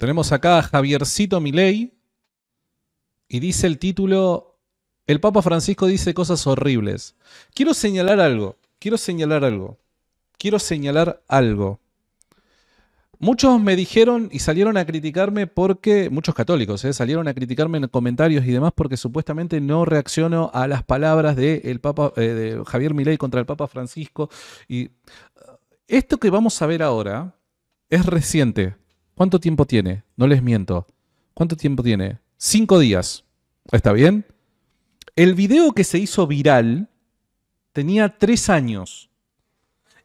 Tenemos acá a Javiercito Milei y dice el título, el Papa Francisco dice cosas horribles. Quiero señalar algo, quiero señalar algo, quiero señalar algo. Muchos me dijeron y salieron a criticarme porque, muchos católicos, eh, salieron a criticarme en comentarios y demás porque supuestamente no reacciono a las palabras de, Papa, eh, Javier Milei contra el Papa Francisco. Y eh, esto que vamos a ver ahora es reciente. ¿Cuánto tiempo tiene? No les miento. ¿Cuánto tiempo tiene? Cinco días. ¿Está bien? El video que se hizo viral tenía tres años.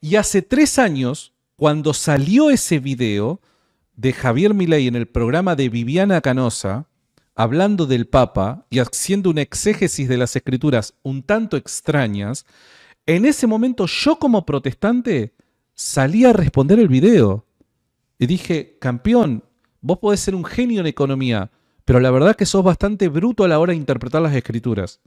Y hace tres años, cuando salió ese video de Javier Milei en el programa de Viviana Canosa, hablando del Papa y haciendo una exégesis de las escrituras un tanto extrañas, en ese momento yo como protestante salí a responder el video y dije, campeón, vos podés ser un genio en economía, pero la verdad que sos bastante bruto a la hora de interpretar las escrituras.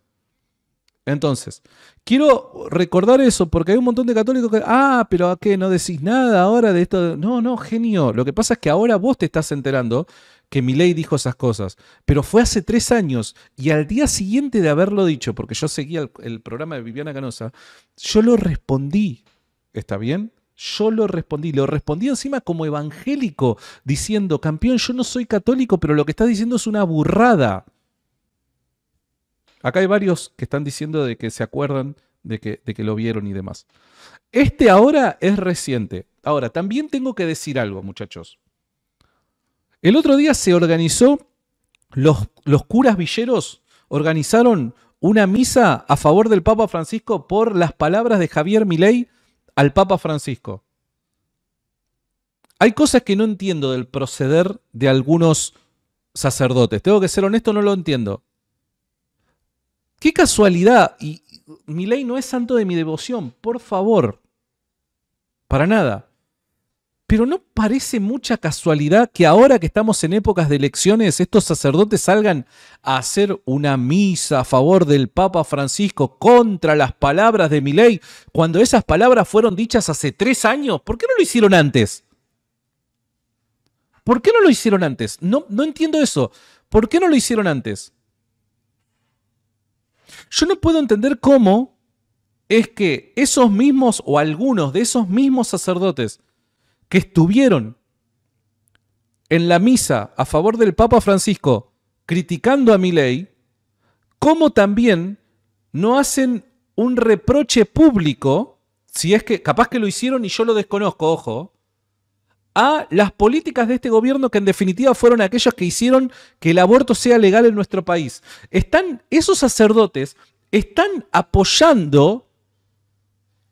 Entonces, quiero recordar eso porque hay un montón de católicos que, ah, pero ¿a qué? No decís nada ahora de esto. No, no, genio. Lo que pasa es que ahora vos te estás enterando que mi ley dijo esas cosas, pero fue hace tres años y al día siguiente de haberlo dicho, porque yo seguía el, el programa de Viviana Canosa, yo lo respondí. ¿Está bien? Yo lo respondí, lo respondí encima como evangélico, diciendo, campeón, yo no soy católico, pero lo que estás diciendo es una burrada. Acá hay varios que están diciendo de que se acuerdan, de que, de que lo vieron y demás. Este ahora es reciente. Ahora, también tengo que decir algo, muchachos. El otro día se organizó, los, los curas villeros organizaron una misa a favor del Papa Francisco por las palabras de Javier Milei al Papa Francisco. Hay cosas que no entiendo del proceder de algunos sacerdotes. Tengo que ser honesto, no lo entiendo. Qué casualidad. Y mi ley no es santo de mi devoción, por favor. Para nada. Pero no parece mucha casualidad que ahora que estamos en épocas de elecciones, estos sacerdotes salgan a hacer una misa a favor del Papa Francisco contra las palabras de ley, cuando esas palabras fueron dichas hace tres años. ¿Por qué no lo hicieron antes? ¿Por qué no lo hicieron antes? No, no entiendo eso. ¿Por qué no lo hicieron antes? Yo no puedo entender cómo es que esos mismos o algunos de esos mismos sacerdotes que estuvieron en la misa a favor del Papa Francisco criticando a mi ley, como también no hacen un reproche público, si es que capaz que lo hicieron y yo lo desconozco, ojo, a las políticas de este gobierno que en definitiva fueron aquellas que hicieron que el aborto sea legal en nuestro país. Están esos sacerdotes están apoyando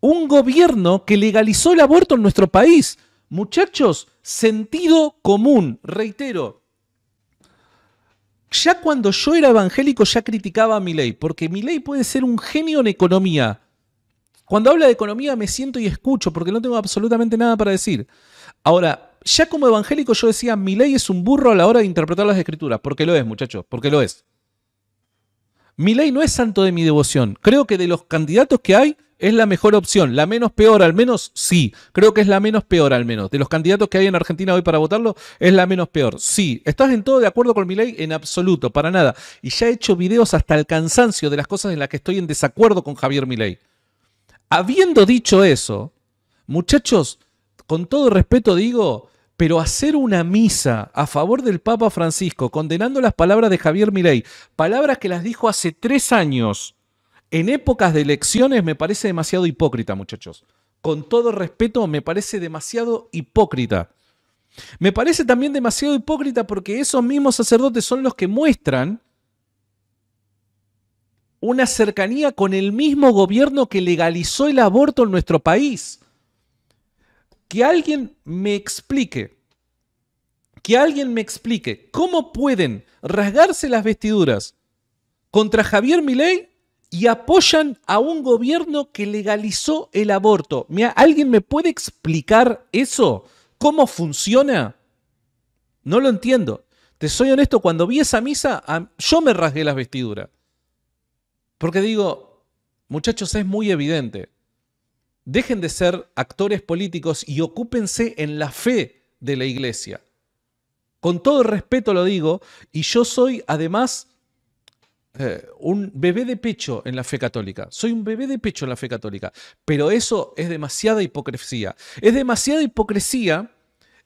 un gobierno que legalizó el aborto en nuestro país. Muchachos, sentido común, reitero. Ya cuando yo era evangélico ya criticaba a ley, porque mi ley puede ser un genio en economía. Cuando habla de economía me siento y escucho, porque no tengo absolutamente nada para decir. Ahora, ya como evangélico yo decía, mi ley es un burro a la hora de interpretar las escrituras, porque lo es, muchachos, porque lo es. Mi ley no es santo de mi devoción. Creo que de los candidatos que hay, ¿Es la mejor opción? ¿La menos peor al menos? Sí, creo que es la menos peor al menos. De los candidatos que hay en Argentina hoy para votarlo, es la menos peor. Sí, ¿estás en todo de acuerdo con mi ley? En absoluto, para nada. Y ya he hecho videos hasta el cansancio de las cosas en las que estoy en desacuerdo con Javier Milei. Habiendo dicho eso, muchachos, con todo respeto digo, pero hacer una misa a favor del Papa Francisco, condenando las palabras de Javier Milei, palabras que las dijo hace tres años, en épocas de elecciones me parece demasiado hipócrita, muchachos. Con todo respeto, me parece demasiado hipócrita. Me parece también demasiado hipócrita porque esos mismos sacerdotes son los que muestran una cercanía con el mismo gobierno que legalizó el aborto en nuestro país. Que alguien me explique, que alguien me explique cómo pueden rasgarse las vestiduras contra Javier Milei y apoyan a un gobierno que legalizó el aborto. ¿alguien me puede explicar eso? ¿Cómo funciona? No lo entiendo. Te soy honesto, cuando vi esa misa, yo me rasgué las vestiduras. Porque digo, muchachos, es muy evidente. Dejen de ser actores políticos y ocúpense en la fe de la iglesia. Con todo respeto lo digo, y yo soy además eh, un bebé de pecho en la fe católica. Soy un bebé de pecho en la fe católica. Pero eso es demasiada hipocresía. Es demasiada hipocresía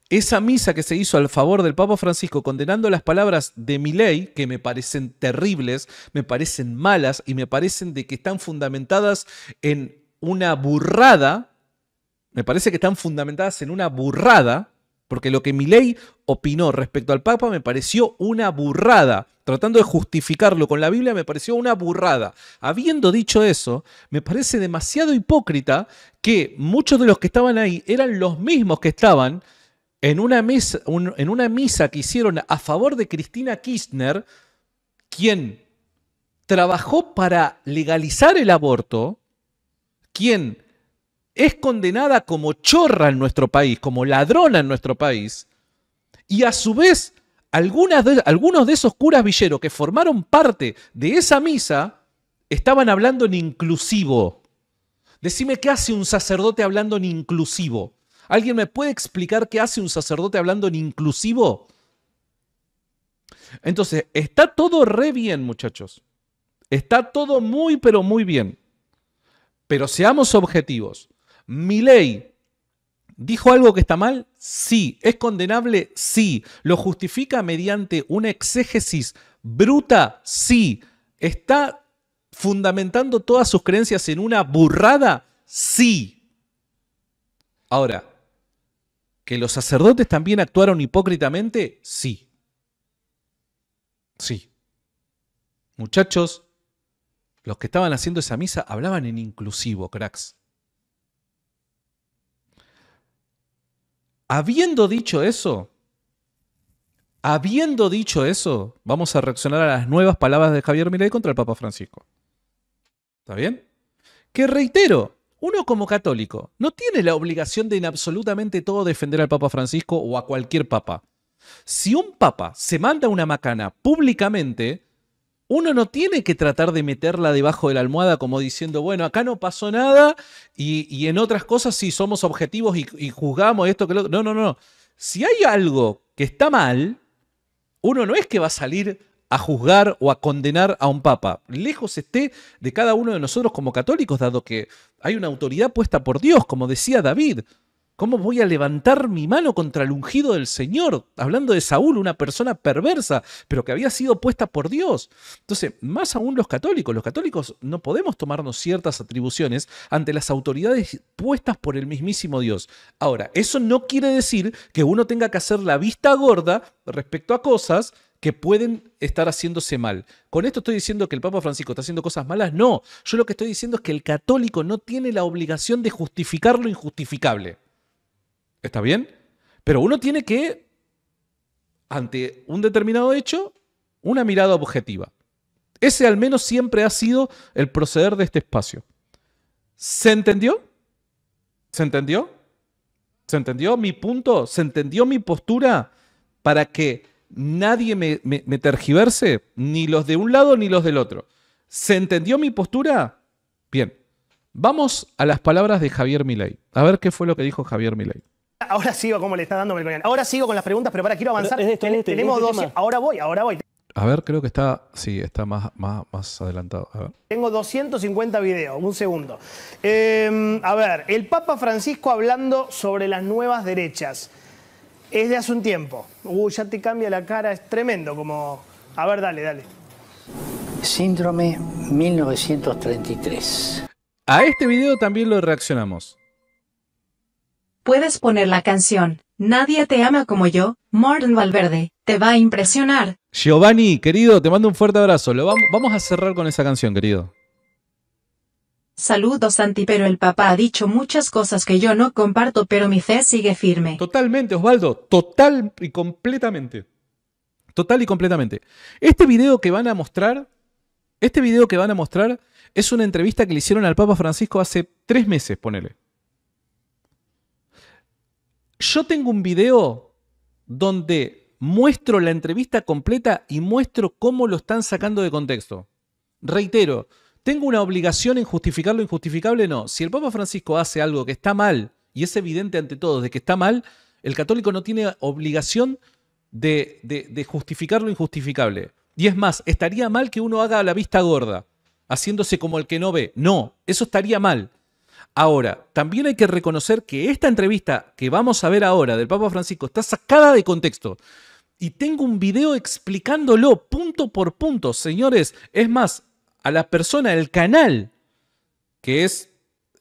esa misa que se hizo al favor del Papa Francisco condenando las palabras de mi ley, que me parecen terribles, me parecen malas y me parecen de que están fundamentadas en una burrada, me parece que están fundamentadas en una burrada, porque lo que Milei opinó respecto al Papa me pareció una burrada. Tratando de justificarlo con la Biblia me pareció una burrada. Habiendo dicho eso, me parece demasiado hipócrita que muchos de los que estaban ahí eran los mismos que estaban en una misa, en una misa que hicieron a favor de Cristina Kirchner, quien trabajó para legalizar el aborto, quien es condenada como chorra en nuestro país, como ladrona en nuestro país, y a su vez algunos de esos curas villeros que formaron parte de esa misa estaban hablando en inclusivo. Decime qué hace un sacerdote hablando en inclusivo. ¿Alguien me puede explicar qué hace un sacerdote hablando en inclusivo? Entonces, está todo re bien, muchachos. Está todo muy, pero muy bien. Pero seamos objetivos. ¿Mi ley? dijo algo que está mal, sí. ¿Es condenable? Sí. ¿Lo justifica mediante una exégesis bruta? Sí. ¿Está fundamentando todas sus creencias en una burrada? Sí. Ahora, ¿que los sacerdotes también actuaron hipócritamente? Sí. Sí. Muchachos, los que estaban haciendo esa misa hablaban en inclusivo, cracks. Habiendo dicho eso, habiendo dicho eso, vamos a reaccionar a las nuevas palabras de Javier Milei contra el Papa Francisco. ¿Está bien? Que reitero, uno como católico no tiene la obligación de en absolutamente todo defender al Papa Francisco o a cualquier papa. Si un papa se manda una macana públicamente, uno no tiene que tratar de meterla debajo de la almohada como diciendo, bueno, acá no pasó nada y, en otras cosas sí somos objetivos y, y, juzgamos esto que lo otro. No, no, no. Si hay algo que está mal, uno no es que va a salir a juzgar o a condenar a un papa. Lejos esté de cada uno de nosotros como católicos, dado que hay una autoridad puesta por Dios, como decía David. ¿Cómo voy a levantar mi mano contra el ungido del Señor? Hablando de Saúl, una persona perversa, pero que había sido puesta por Dios. Entonces, más aún los católicos. Los católicos no podemos tomarnos ciertas atribuciones ante las autoridades puestas por el mismísimo Dios. Ahora, eso no quiere decir que uno tenga que hacer la vista gorda respecto a cosas que pueden estar haciéndose mal. ¿Con esto estoy diciendo que el Papa Francisco está haciendo cosas malas? No, yo lo que estoy diciendo es que el católico no tiene la obligación de justificar lo injustificable. ¿Está bien? Pero uno tiene que, ante un determinado hecho, una mirada objetiva. Ese al menos siempre ha sido el proceder de este espacio. ¿Se entendió? ¿Se entendió? ¿Se entendió mi punto? ¿Se entendió mi postura para que nadie me, tergiverse? Ni los de un lado ni los del otro. ¿Se entendió mi postura? Bien. Vamos a las palabras de Javier Milei. A ver qué fue lo que dijo Javier Milei. Ahora sigo como le está dando Ahora sigo con las preguntas, pero para quiero avanzar. Este, este, tenemos este dos. Ahora voy, ahora voy. A ver, creo que está, sí, está más, más, más adelantado. A ver. Tengo 250 videos, un segundo. Em, a ver, el Papa Francisco hablando sobre las nuevas derechas. Es de hace un tiempo. Uy, uh, ya te cambia la cara, es tremendo como... A ver, dale, dale. Síndrome 1933. A este video también lo reaccionamos. Puedes poner la canción, Nadie te ama como yo, Morten Valverde, te va a impresionar. Giovanni, querido, te mando un fuerte abrazo. Lo vamos, a cerrar con esa canción, querido. Saludos Santi, pero el papá ha dicho muchas cosas que yo no comparto, pero mi fe sigue firme. Totalmente, Osvaldo, total y completamente. Total y completamente. Este video que van a mostrar, este video que van a mostrar es una entrevista que le hicieron al Papa Francisco hace tres meses, ponele. Yo tengo un video donde muestro la entrevista completa y muestro cómo lo están sacando de contexto. Reitero, ¿tengo una obligación en justificar lo injustificable? No. Si el Papa Francisco hace algo que está mal, y es evidente ante todos de que está mal, el católico no tiene obligación de, de, justificar lo injustificable. Y es más, estaría mal que uno haga la vista gorda, haciéndose como el que no ve. No, eso estaría mal. Ahora, también hay que reconocer que esta entrevista que vamos a ver ahora del Papa Francisco está sacada de contexto. Y tengo un video explicándolo punto por punto, señores. Es más, a la persona, el canal que es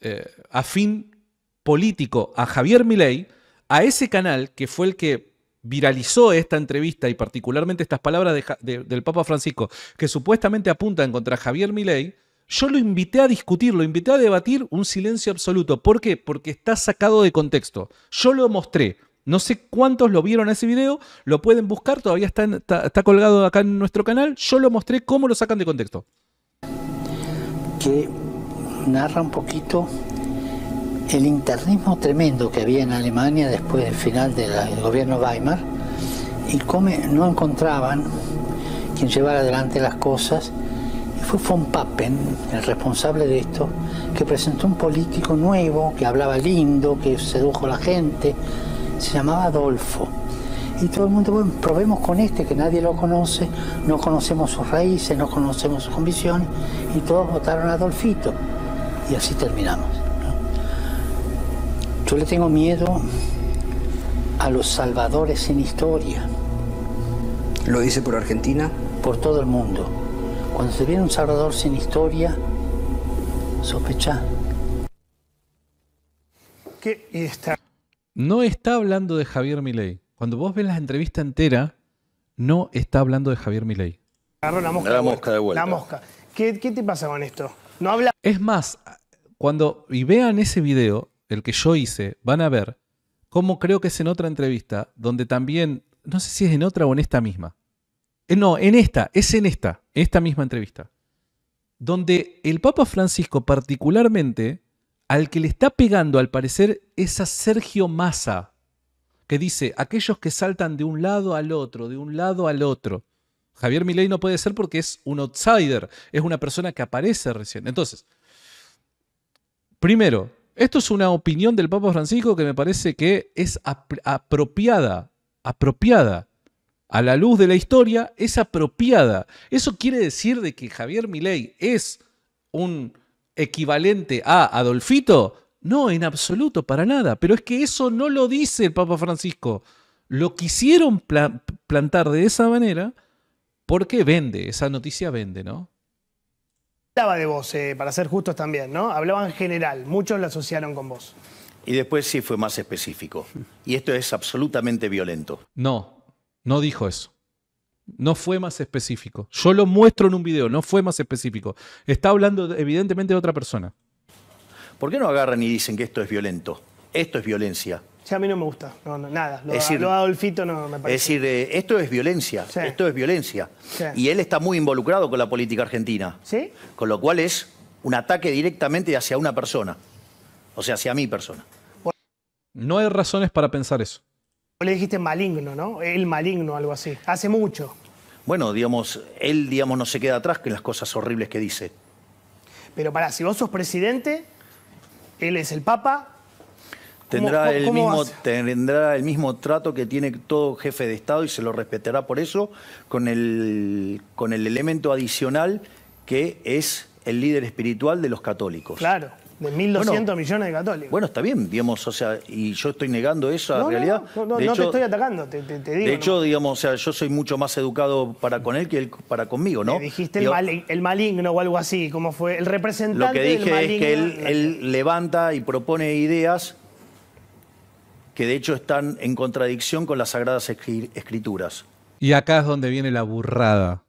eh, afín político a Javier Milei, a ese canal que fue el que viralizó esta entrevista y particularmente estas palabras del Papa Francisco, que supuestamente apuntan contra Javier Milei, yo lo invité a discutir, lo invité a debatir un silencio absoluto. ¿Por qué? Porque está sacado de contexto. Yo lo mostré. No sé cuántos lo vieron ese video, lo pueden buscar, todavía está, colgado acá en nuestro canal. Yo lo mostré cómo lo sacan de contexto. Que narra un poquito el internismo tremendo que había en Alemania después del final del gobierno Weimar y cómo no encontraban quien llevara adelante las cosas fue von Papen, el responsable de esto, que presentó un político nuevo, que hablaba lindo, que sedujo a la gente. Se llamaba Adolfo. Y todo el mundo, bueno, probemos con este que nadie lo conoce, no conocemos sus raíces, no conocemos sus convicciones, y todos votaron a Adolfito. Y así terminamos. Yo le tengo miedo a los salvadores en historia. ¿Lo dice por Argentina? Por todo el mundo. Cuando se viene un Salvador sin historia, sospecha. ¿Qué está? No está hablando de Javier Milei. Cuando vos ves la entrevista entera, no está hablando de Javier Milei. Agarró la mosca, La mosca. ¿Qué, te pasa con esto? No habla. Es más, cuando y vean ese video, el que yo hice, van a ver cómo creo que es en otra entrevista, donde también, no sé si es en otra o en esta misma. Eh, no, en esta, es en esta esta misma entrevista, donde el Papa Francisco particularmente al que le está pegando al parecer es a Sergio Massa, que dice, aquellos que saltan de un lado al otro, de un lado al otro. Javier Milei no puede ser porque es un outsider, es una persona que aparece recién. Entonces, primero, esto es una opinión del Papa Francisco que me parece que es apropiada, apropiada a la luz de la historia es apropiada. Eso quiere decir de que Javier Milei es un equivalente a Adolfito. No, en absoluto, para nada. Pero es que eso no lo dice el Papa Francisco. Lo quisieron plantar de esa manera porque vende, esa noticia vende, ¿no? Hablaba de vos, eh, para ser justos también, ¿no? Hablaba en general, muchos lo asociaron con vos. Y después sí fue más específico. Y esto es absolutamente violento. No, no dijo eso. No fue más específico. Yo lo muestro en un video, no fue más específico. Está hablando evidentemente de otra persona. ¿Por qué no agarran y dicen que esto es violento? Esto es violencia. Sí, a mí no me gusta, nada. Lo, es decir, Adolfito no me parece. Es decir, eh, esto es violencia, esto es violencia. Y él está muy involucrado con la política argentina. ¿Sí? Con lo cual es un ataque directamente hacia una persona, o sea, hacia mi persona. No hay razones para pensar eso le dijiste maligno, ¿no? El maligno, algo así. Hace mucho. Bueno, digamos, él, digamos, no se queda atrás con las cosas horribles que dice. Pero para, si vos sos presidente, él es el Papa. Tendrá, el mismo, tendrá el mismo trato que tiene todo jefe de Estado y se lo respetará por eso, con el, con el elemento adicional que es el líder espiritual de los católicos. Claro. De 1.200 millones de católicos. Bueno, está bien, digamos, o sea, y yo estoy negando eso la realidad. No, no, te estoy atacando, te, digo. De hecho, digamos, o sea, yo soy mucho más educado para con él que él para conmigo, ¿no? dijiste el, maligno o algo así, como fue el representante Lo que dije es que él, él levanta y propone ideas que de hecho están en contradicción con las Sagradas Escrituras. Y acá es donde viene la burrada.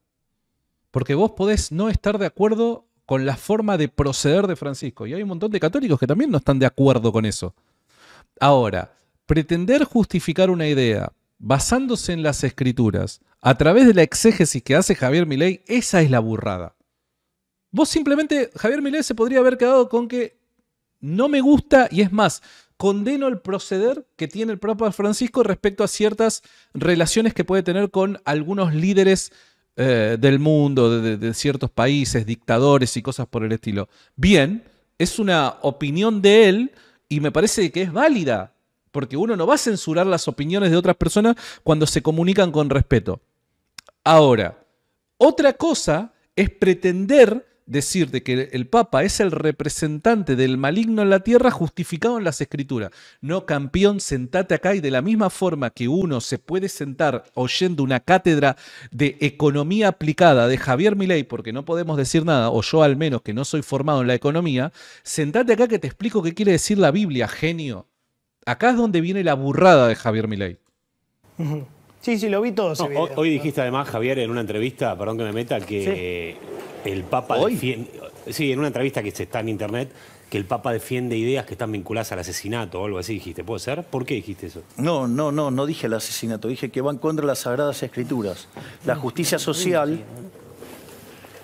Porque vos podés no estar de acuerdo con la forma de proceder de Francisco. Y hay un montón de católicos que también no están de acuerdo con eso. Ahora, pretender justificar una idea basándose en las escrituras a través de la exégesis que hace Javier Milei, esa es la burrada. Vos simplemente, Javier Milei se podría haber quedado con que no me gusta y es más, condeno el proceder que tiene el propio Francisco respecto a ciertas relaciones que puede tener con algunos líderes eh, del mundo, de, ciertos países, dictadores y cosas por el estilo. Bien, es una opinión de él y me parece que es válida, porque uno no va a censurar las opiniones de otras personas cuando se comunican con respeto. Ahora, otra cosa es pretender decir de que el Papa es el representante del maligno en la tierra justificado en las escrituras. No, campeón, sentate acá y de la misma forma que uno se puede sentar oyendo una cátedra de economía aplicada de Javier Milei, porque no podemos decir nada, o yo al menos que no soy formado en la economía, sentate acá que te explico qué quiere decir la Biblia, genio. Acá es donde viene la burrada de Javier Milei. Sí, sí, lo vi todo. Hoy, dijiste además, Javier, en una entrevista, perdón que me meta, que el Papa defiende. Sí, en una entrevista que está en internet, que el Papa defiende ideas que están vinculadas al asesinato o algo así, dijiste. ¿Puede ser? ¿Por qué dijiste eso? No, no, no, no dije el asesinato. Dije que van contra las Sagradas Escrituras. La justicia social,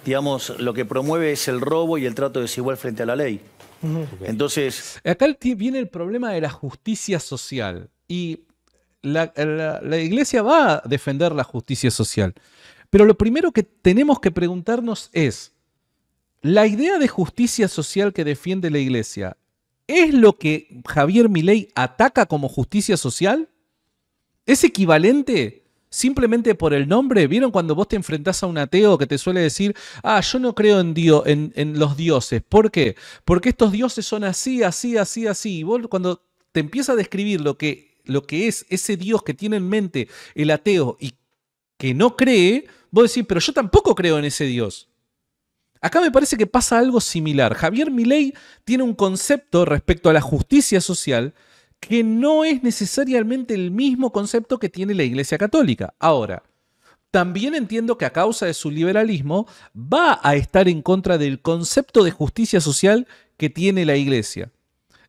digamos, lo que promueve es el robo y el trato desigual frente a la ley. Entonces. Acá viene el problema de la justicia social. Y la, iglesia va a defender la justicia social, pero lo primero que tenemos que preguntarnos es, ¿la idea de justicia social que defiende la Iglesia es lo que Javier Milei ataca como justicia social? ¿Es equivalente? simplemente por el nombre. ¿Vieron cuando vos te enfrentás a un ateo que te suele decir, ah, yo no creo en, Dios, en, los dioses? ¿Por qué? Porque estos dioses son así, así, así, así. Y vos cuando te empieza a describir lo que, lo que es ese Dios que tiene en mente el ateo y que no cree, vos decís, pero yo tampoco creo en ese Dios. Acá me parece que pasa algo similar. Javier Milei tiene un concepto respecto a la justicia social que no es necesariamente el mismo concepto que tiene la Iglesia Católica. Ahora, también entiendo que a causa de su liberalismo va a estar en contra del concepto de justicia social que tiene la Iglesia.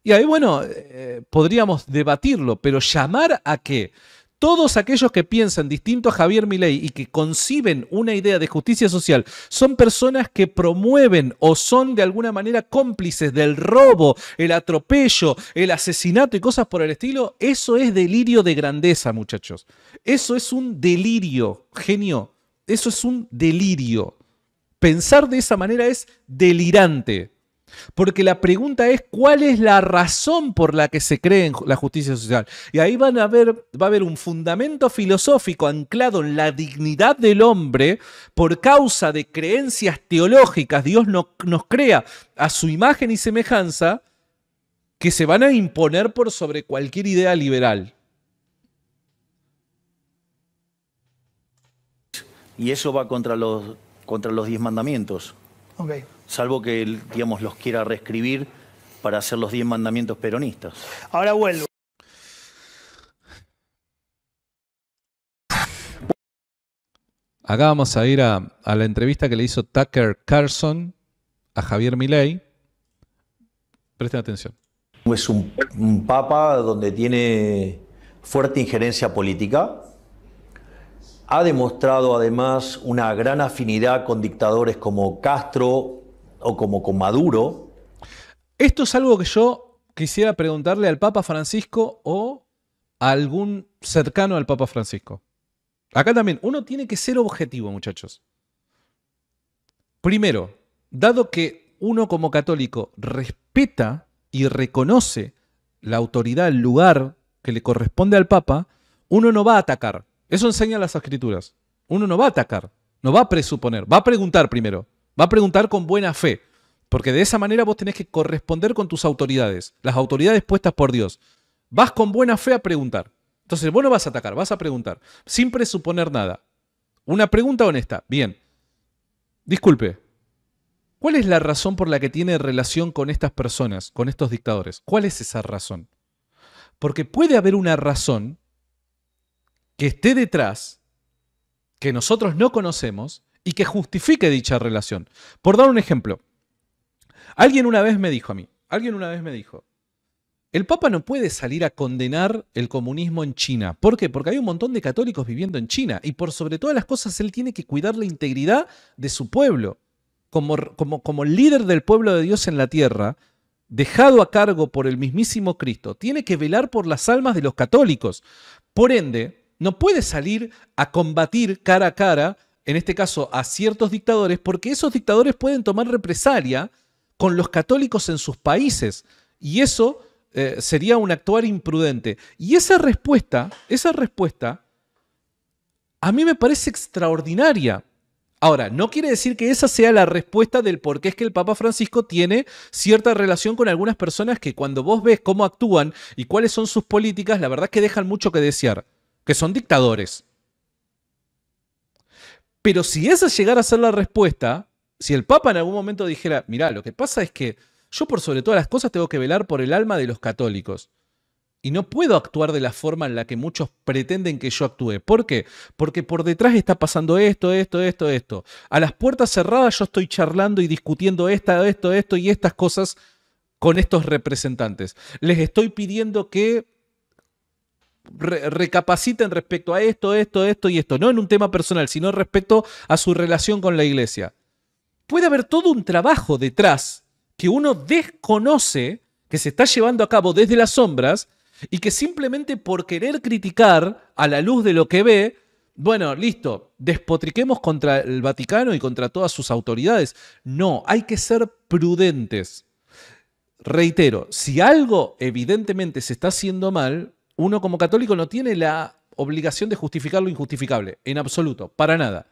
Y ahí, bueno, eh, podríamos debatirlo, pero llamar a que todos aquellos que piensan distinto a Javier Milei y que conciben una idea de justicia social son personas que promueven o son de alguna manera cómplices del robo, el atropello, el asesinato y cosas por el estilo, eso es delirio de grandeza, muchachos. Eso es un delirio, genio. Eso es un delirio. Pensar de esa manera es delirante. Porque la pregunta es cuál es la razón por la que se cree en la justicia social. Y ahí van a va a haber un fundamento filosófico anclado en la dignidad del hombre por causa de creencias teológicas. Dios nos crea a su imagen y semejanza que se van a imponer por sobre cualquier idea liberal. Y eso va contra contra los diez mandamientos. Salvo que digamos, los quiera reescribir para hacer los 10 mandamientos peronistas. Ahora vuelvo. Acá vamos a ir a, la entrevista que le hizo Tucker Carlson a Javier Milei. Presten atención. Es un papa donde tiene fuerte injerencia política, ha demostrado además una gran afinidad con dictadores como Castro o como con Maduro. Esto es algo que yo quisiera preguntarle al Papa Francisco o a algún cercano al Papa Francisco. Acá también, uno tiene que ser objetivo, muchachos. Primero, dado que uno como católico respeta y reconoce la autoridad, el lugar que le corresponde al Papa, uno no va a atacar. Eso enseña las escrituras. Uno no va a atacar, no va a presuponer, va a preguntar primero, va a preguntar con buena fe, porque de esa manera vos tenés que corresponder con tus autoridades, las autoridades puestas por Dios. Vas con buena fe a preguntar. Entonces vos no vas a atacar, vas a preguntar, sin presuponer nada. Una pregunta honesta, bien. Disculpe, ¿cuál es la razón por la que tiene relación con estas personas, con estos dictadores? ¿Cuál es esa razón? Porque puede haber una razón que esté detrás, que nosotros no conocemos y que justifique dicha relación. Por dar un ejemplo, alguien una vez me dijo a mí, alguien una vez me dijo, el Papa no puede salir a condenar el comunismo en China. ¿Por qué? Porque hay un montón de católicos viviendo en China y por sobre todas las cosas él tiene que cuidar la integridad de su pueblo. Como, como, como líder del pueblo de Dios en la tierra, dejado a cargo por el mismísimo Cristo, tiene que velar por las almas de los católicos. Por ende, no puede salir a combatir cara a cara, en este caso a ciertos dictadores, porque esos dictadores pueden tomar represalia con los católicos en sus países. Y eso eh, sería un actuar imprudente. Y esa respuesta, esa respuesta, a mí me parece extraordinaria. Ahora, no quiere decir que esa sea la respuesta del por qué es que el Papa Francisco tiene cierta relación con algunas personas que cuando vos ves cómo actúan y cuáles son sus políticas, la verdad es que dejan mucho que desear que son dictadores. Pero si esa llegara a ser la respuesta, si el Papa en algún momento dijera, mirá, lo que pasa es que yo por sobre todas las cosas tengo que velar por el alma de los católicos. Y no puedo actuar de la forma en la que muchos pretenden que yo actúe. ¿Por qué? Porque por detrás está pasando esto, esto, esto, esto. A las puertas cerradas yo estoy charlando y discutiendo esta, esto, esto y estas cosas con estos representantes. Les estoy pidiendo que recapaciten respecto a esto, esto, esto y esto, no en un tema personal, sino respecto a su relación con la iglesia. Puede haber todo un trabajo detrás que uno desconoce, que se está llevando a cabo desde las sombras y que simplemente por querer criticar a la luz de lo que ve, bueno, listo, despotriquemos contra el Vaticano y contra todas sus autoridades. No, hay que ser prudentes. Reitero, si algo evidentemente se está haciendo mal, uno como católico no tiene la obligación de justificar lo injustificable, en absoluto, para nada.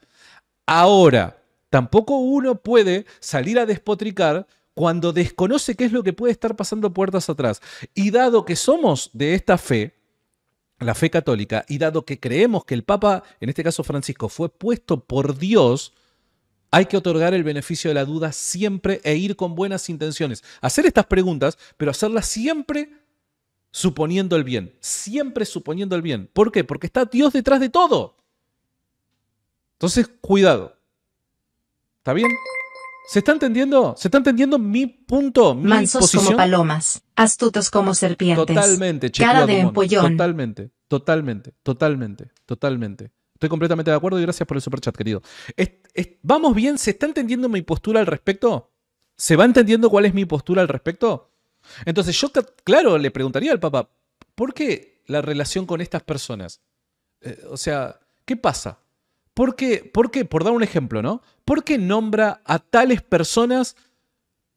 Ahora, tampoco uno puede salir a despotricar cuando desconoce qué es lo que puede estar pasando puertas atrás. Y dado que somos de esta fe, la fe católica, y dado que creemos que el Papa, en este caso Francisco, fue puesto por Dios, hay que otorgar el beneficio de la duda siempre e ir con buenas intenciones. Hacer estas preguntas, pero hacerlas siempre suponiendo el bien, siempre suponiendo el bien. ¿Por qué? Porque está Dios detrás de todo. Entonces, cuidado. ¿Está bien? ¿Se está entendiendo? ¿Se está entendiendo mi punto? Mi Mansos como palomas, astutos como serpientes. Totalmente, Cara de empollón. Totalmente, totalmente, totalmente, totalmente. Estoy completamente de acuerdo y gracias por el superchat, querido. ¿Vamos bien? ¿Se está entendiendo mi postura al respecto? ¿Se va entendiendo cuál es mi postura al respecto? Entonces yo, claro, le preguntaría al Papa, ¿por qué la relación con estas personas? Eh, o sea, ¿qué pasa? ¿Por qué, ¿Por qué, por dar un ejemplo, ¿no? ¿Por qué nombra a tales personas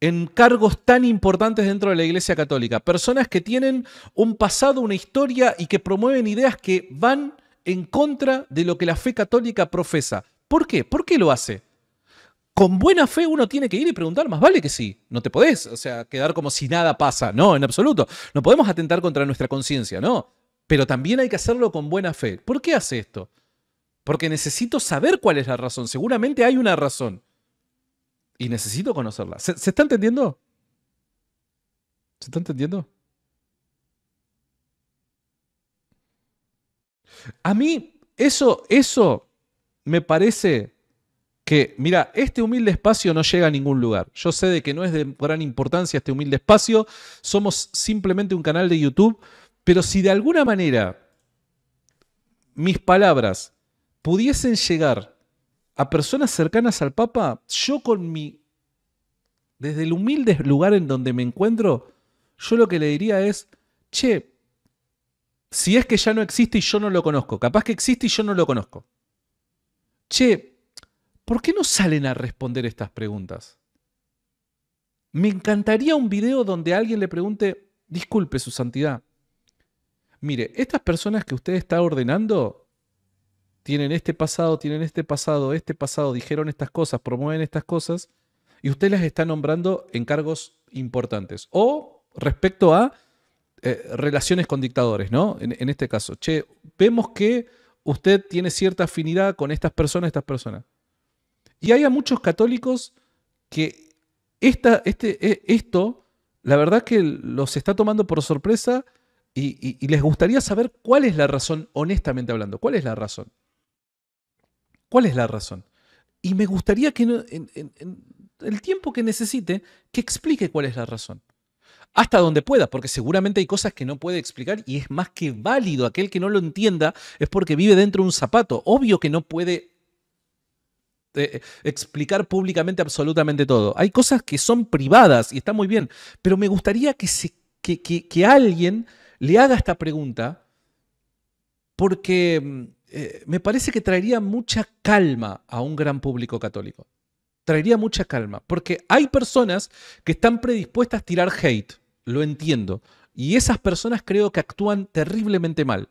en cargos tan importantes dentro de la Iglesia Católica? Personas que tienen un pasado, una historia y que promueven ideas que van en contra de lo que la fe católica profesa. ¿Por qué? ¿Por qué lo hace? con buena fe uno tiene que ir y preguntar, más vale que sí, no te podés, o sea, quedar como si nada pasa, no, en absoluto, no podemos atentar contra nuestra conciencia, no, pero también hay que hacerlo con buena fe. ¿Por qué hace esto? Porque necesito saber cuál es la razón, seguramente hay una razón y necesito conocerla. ¿Se, ¿se está entendiendo? ¿Se está entendiendo? A mí eso, eso me parece que, mira, este humilde espacio no llega a ningún lugar. Yo sé de que no es de gran importancia este humilde espacio, somos simplemente un canal de YouTube, pero si de alguna manera mis palabras pudiesen llegar a personas cercanas al Papa, yo con mi, desde el humilde lugar en donde me encuentro, yo lo que le diría es, che, si es que ya no existe y yo no lo conozco, capaz que existe y yo no lo conozco. Che, ¿Por qué no salen a responder estas preguntas? Me encantaría un video donde alguien le pregunte, disculpe su santidad, mire, estas personas que usted está ordenando tienen este pasado, tienen este pasado, este pasado, dijeron estas cosas, promueven estas cosas, y usted las está nombrando en cargos importantes. O respecto a eh, relaciones con dictadores, ¿no? En, en este caso, che, vemos que usted tiene cierta afinidad con estas personas, estas personas. Y hay a muchos católicos que esta, este, e, esto, la verdad que los está tomando por sorpresa y, les gustaría saber cuál es la razón, honestamente hablando, cuál es la razón. ¿Cuál es la razón? Y me gustaría que en, el tiempo que necesite, que explique cuál es la razón. Hasta donde pueda, porque seguramente hay cosas que no puede explicar y es más que válido. Aquel que no lo entienda es porque vive dentro de un zapato. Obvio que no puede eh, explicar públicamente absolutamente todo. Hay cosas que son privadas y está muy bien, pero me gustaría que, se, que, que, alguien le haga esta pregunta porque mm, eh, me parece que traería mucha calma a un gran público católico. Traería mucha calma, porque hay personas que están predispuestas a tirar hate, lo entiendo, y esas personas creo que actúan terriblemente mal.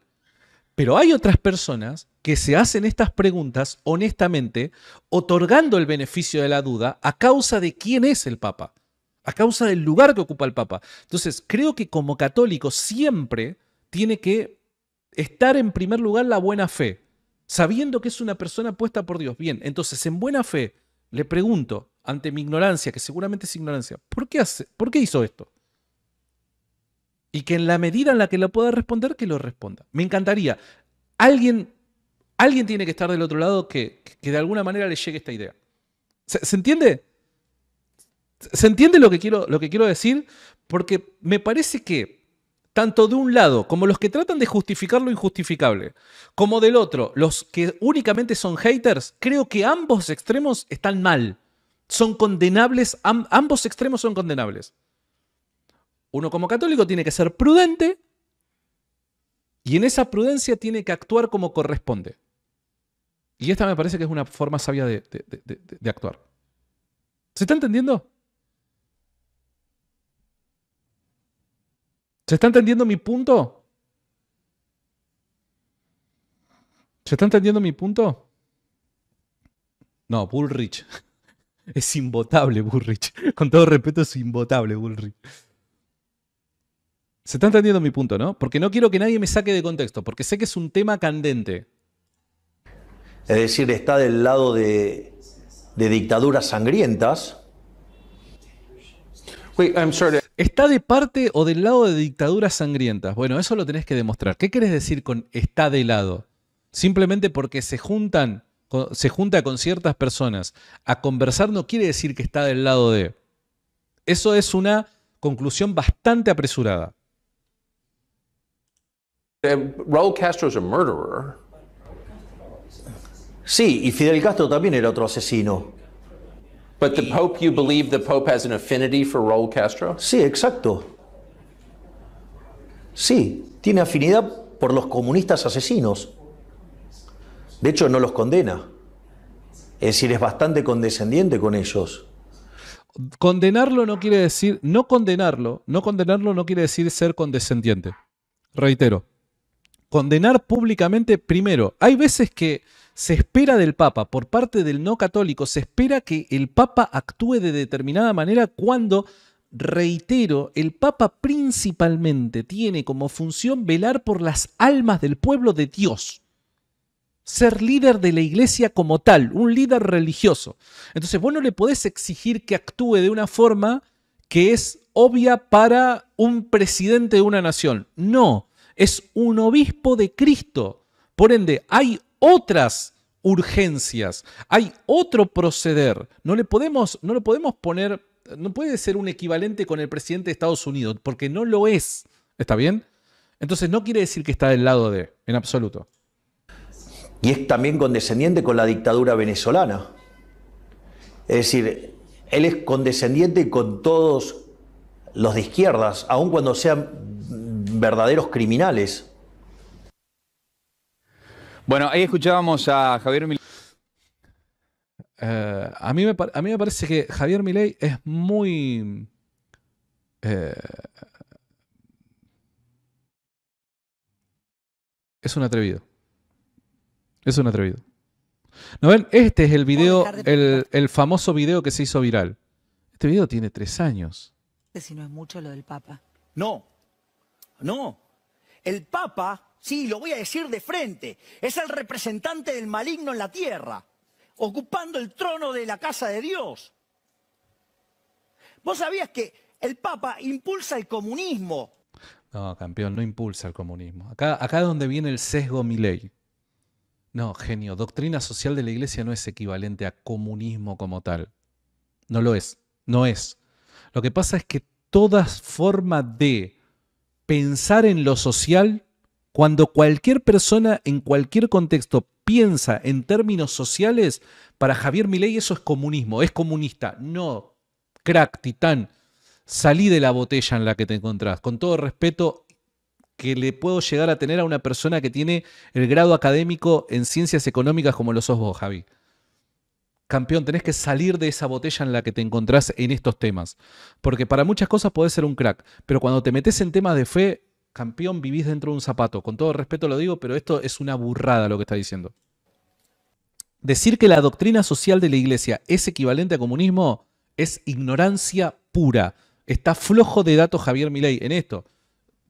Pero hay otras personas que se hacen estas preguntas honestamente, otorgando el beneficio de la duda a causa de quién es el Papa, a causa del lugar que ocupa el Papa. Entonces, creo que como católico siempre tiene que estar en primer lugar la buena fe, sabiendo que es una persona puesta por Dios. Bien, entonces, en buena fe, le pregunto, ante mi ignorancia, que seguramente es ignorancia, ¿por qué, hace, ¿por qué hizo esto? y que en la medida en la que la pueda responder, que lo responda. Me encantaría. Alguien, alguien tiene que estar del otro lado que, de alguna manera le llegue esta idea. ¿Se, entiende? ¿Se entiende lo que, quiero, lo que quiero decir? Porque me parece que tanto de un lado como los que tratan de justificar lo injustificable, como del otro, los que únicamente son haters, creo que ambos extremos están mal. Son condenables, ambos extremos son condenables. Uno como católico tiene que ser prudente y en esa prudencia tiene que actuar como corresponde. Y esta me parece que es una forma sabia de, actuar. ¿Se está entendiendo? ¿Se está entendiendo mi punto? ¿Se está entendiendo mi punto? No, Bullrich. Es imbotable Bullrich. Con todo respeto es imbotable Bullrich. Se está entendiendo mi punto, ¿no? Porque no quiero que nadie me saque de contexto, porque sé que es un tema candente. Es decir, está del lado de, dictaduras sangrientas. ¿Está de parte o del lado de dictaduras sangrientas? Bueno, eso lo tenés que demostrar. ¿Qué querés decir con está de lado? Simplemente porque se juntan, se junta con ciertas personas a conversar no quiere decir que está del lado de. Eso es una conclusión bastante apresurada. Em, Raúl Castro es un murderer. Sí, y Fidel Castro también era otro asesino. But the Pope, you believe the Pope has an affinity for Castro? Sí, exacto. Sí, tiene afinidad por los comunistas asesinos. De hecho, no los condena. Es decir, es bastante condescendiente con ellos. Condenarlo no quiere decir, no condenarlo, no condenarlo no quiere decir ser condescendiente. Reitero, condenar públicamente primero. Hay veces que se espera del Papa, por parte del no católico, se espera que el Papa actúe de determinada manera cuando, reitero, el Papa principalmente tiene como función velar por las almas del pueblo de Dios. Ser líder de la iglesia como tal, un líder religioso. Entonces vos no le podés exigir que actúe de una forma que es obvia para un presidente de una nación. No, es un obispo de Cristo. Por ende, hay otras urgencias, hay otro proceder. No le podemos, no lo podemos poner, no puede ser un equivalente con el presidente de Estados Unidos, porque no lo es. ¿Está bien? Entonces no quiere decir que está del lado de, en absoluto. Y es también condescendiente con la dictadura venezolana. Es decir, él es condescendiente con todos los de izquierdas, aun cuando sean verdaderos criminales. Bueno, ahí escuchábamos a Javier Milei. Eh, a, mí me, a mí me parece que Javier Milei es muy... Eh, es un atrevido. Es un atrevido. ¿No ven? Este es el video, el, el, famoso video que se hizo viral. Este video tiene tres años. Si este no es mucho lo del Papa. No, no, el Papa, sí, lo voy a decir de frente, es el representante del maligno en la tierra, ocupando el trono de la casa de Dios. ¿Vos sabías que el Papa impulsa el comunismo? No, campeón, no impulsa el comunismo. Acá, acá es donde viene el sesgo Milei. No, genio, doctrina social de la iglesia no es equivalente a comunismo como tal. No lo es, no es. Lo que pasa es que todas formas de pensar en lo social, cuando cualquier persona en cualquier contexto piensa en términos sociales, para Javier Milei eso es comunismo, es comunista. No, crack, titán, salí de la botella en la que te encontrás. Con todo respeto que le puedo llegar a tener a una persona que tiene el grado académico en ciencias económicas como lo sos vos, Javi campeón, tenés que salir de esa botella en la que te encontrás en estos temas. Porque para muchas cosas podés ser un crack, pero cuando te metes en temas de fe, campeón, vivís dentro de un zapato. Con todo respeto lo digo, pero esto es una burrada lo que está diciendo. Decir que la doctrina social de la iglesia es equivalente a comunismo es ignorancia pura. Está flojo de datos Javier Milei en esto.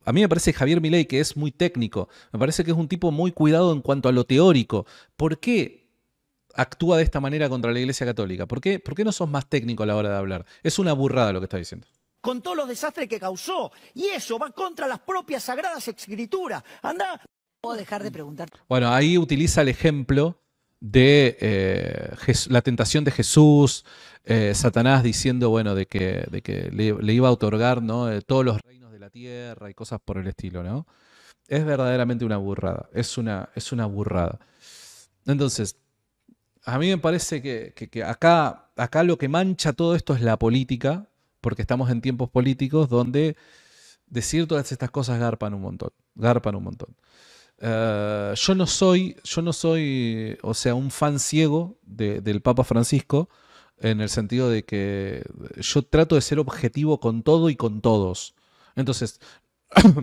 A mí me parece Javier Milei que es muy técnico, me parece que es un tipo muy cuidado en cuanto a lo teórico. ¿Por qué actúa de esta manera contra la Iglesia Católica? ¿Por qué, no sos más técnico a la hora de hablar? Es una burrada lo que está diciendo con todos los desastres que causó. Y eso va contra las propias sagradas escrituras. Anda. Puedo dejar de preguntar. Bueno, ahí utiliza el ejemplo de eh, la tentación de Jesús, eh, Satanás diciendo, bueno, de que, le, iba a otorgar ¿no? Eh, todos los reinos de la tierra y cosas por el estilo, ¿no? Es verdaderamente una burrada, es una, es una burrada. Entonces, a mí me parece que, acá, acá lo que mancha todo esto es la política, porque estamos en tiempos políticos donde decir todas estas cosas garpan un montón, garpan un montón. Eh, yo no soy, yo no soy, o sea, un fan ciego del Papa Francisco, en el sentido de que yo trato de ser objetivo con todo y con todos. Entonces,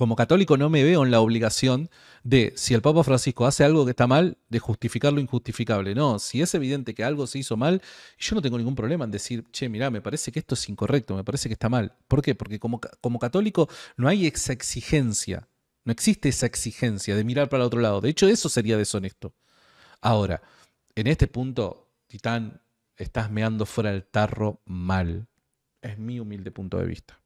como católico no me veo en la obligación de, si el Papa Francisco hace algo que está mal, de justificar lo injustificable. No, si es evidente que algo se hizo mal, yo no tengo ningún problema en decir, che, mirá, me parece que esto es incorrecto, me parece que está mal. ¿Por qué? Porque como, como católico no hay esa exigencia, no existe esa exigencia de mirar para el otro lado. De hecho, eso sería deshonesto. Ahora, en este punto, Titán, estás meando fuera del tarro mal. Es mi humilde punto de vista.